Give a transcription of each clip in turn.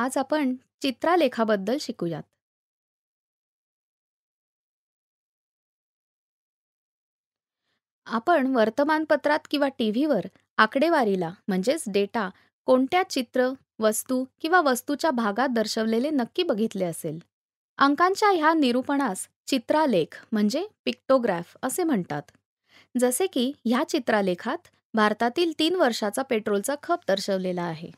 आज आपण चित्रालेखाबद्दल शिकूयात आपण वर्तमानपत्रात किंवा टी व्हीवर आकडेवारीला म्हणजेच डेटा कोणत्या चित्र वस्तू किंवा वस्तूच्या भागात दर्शवलेले नक्की बघितले असेल अंकांच्या ह्या निरूपणास चित्रालेख म्हणजे पिक्टोग्राफ असे म्हणतात जसे की ह्या चित्रालेखात भारतातील तीन वर्षाचा पेट्रोलचा खप दर्शवलेला आहे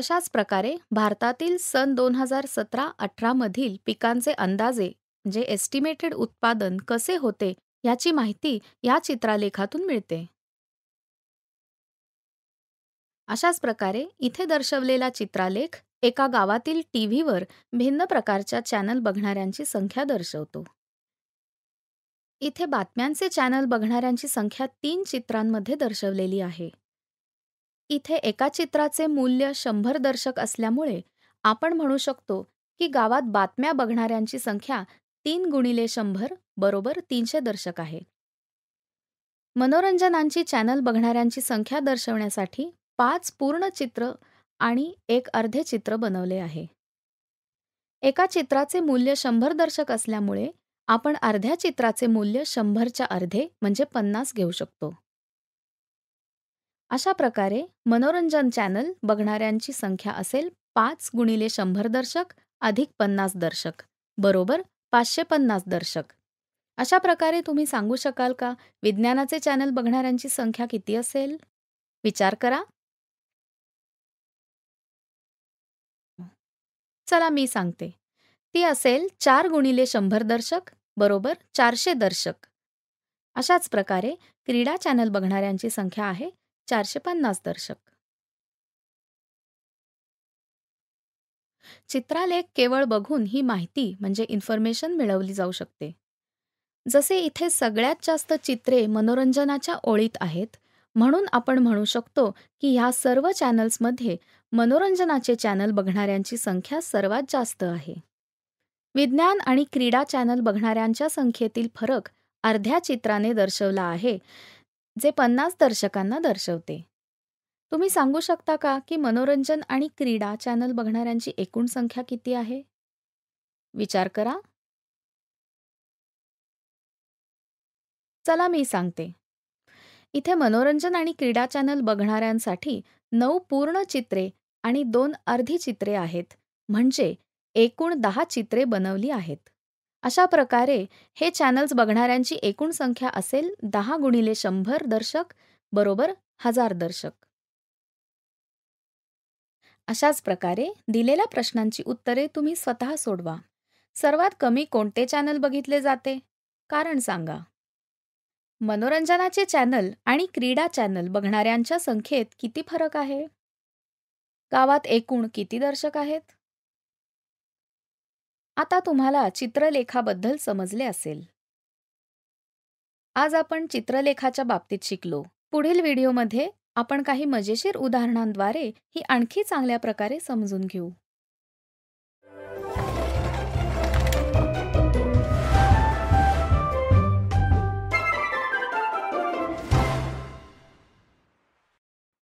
अशाच प्रकारे भारतातील सन दोन हजार सतरा अठरामधील पिकांचे अंदाजे म्हणजे एस्टिमेटेड उत्पादन कसे होते याची माहिती या चित्रालेखातून मिळते अशाच प्रकारे इथे दर्शवलेला चित्रालेख एका गावातील टी व्हीवर भिन्न प्रकारच्या चॅनल बघणाऱ्यांची संख्या दर्शवतो इथे बातम्यांचे चॅनल बघणाऱ्यांची संख्या तीन चित्रांमध्ये दर्शवलेली आहे इथे एका चित्राचे मूल्य शंभर दर्शक असल्यामुळे आपण म्हणू शकतो की गावात बातम्या बघणाऱ्यांची संख्या तीन गुणिले शंभर बरोबर तीनशे दर्शक आहे मनोरंजनांची चॅनल बघणाऱ्यांची संख्या दर्शवण्यासाठी पाच पूर्ण चित्र आणि एक अर्धे चित्र बनवले आहे एका चित्राचे मूल्य शंभर दर्शक असल्यामुळे आपण अर्ध्या चित्राचे मूल्य शंभरच्या अर्धे म्हणजे पन्नास घेऊ शकतो अशा प्रकारे मनोरंजन चॅनल बघणाऱ्यांची संख्या असेल पाच गुणिले शंभर दर्शक अधिक पन्नास दर्शक बरोबर पाचशे पन्नास दर्शक अशा प्रकारे तुम्ही सांगू शकाल का विज्ञानाचे चॅनल बघणाऱ्यांची संख्या किती असेल विचार करा चला मी सांगते ती असेल चार गुणिले शंभर दर्शक बरोबर चारशे दर्शक अशाच प्रकारे क्रीडा चॅनल बघणाऱ्यांची संख्या आहे चारशे पन्नास दर्शक चित्रालेख केवळ बघून ही माहिती म्हणजे इन्फॉर्मेशन मिळवली जाऊ शकते जसे इथे सगळ्यात जास्त चित्रे मनोरंजनाच्या ओळीत आहेत म्हणून आपण म्हणू शकतो की ह्या सर्व चॅनल्समध्ये मनोरंजनाचे चॅनल बघणाऱ्यांची संख्या सर्वात जास्त आहे विज्ञान आणि क्रीडा चॅनल बघणाऱ्यांच्या संख्येतील फरक अर्ध्या चित्राने दर्शवला आहे जे पन्नास दर्शकांना दर्शवते तुम्ही सांगू शकता का की मनोरंजन आणि क्रीडा चॅनल बघणाऱ्यांची एकूण संख्या किती आहे विचार करा चला मी सांगते इथे मनोरंजन आणि क्रीडा चॅनल बघणाऱ्यांसाठी नऊ पूर्ण चित्रे आणि दोन अर्धी चित्रे आहेत म्हणजे एकूण दहा चित्रे बनवली आहेत अशा प्रकारे हे चॅनल्स बघणाऱ्यांची एकूण संख्या असेल दहा गुणिले शंभर दर्शक बरोबर हजार दर्शक अशाच प्रकारे दिलेल्या प्रश्नांची उत्तरे तुम्ही स्वतः सोडवा सर्वात कमी कोणते चॅनल बघितले जाते कारण सांगा मनोरंजनाचे चॅनल आणि क्रीडा चॅनल बघणाऱ्यांच्या संख्येत किती फरक आहे गावात एकूण किती दर्शक आहेत आता तुम्हाला चित्रलेखाबद्दल समजले असेल आज आपण चित्रलेखाच्या बाबतीत शिकलो पुढील व्हिडिओमध्ये आपण काही मजेशीर उदाहरणांद्वारे ही आणखी चांगल्या प्रकारे समजून घेऊ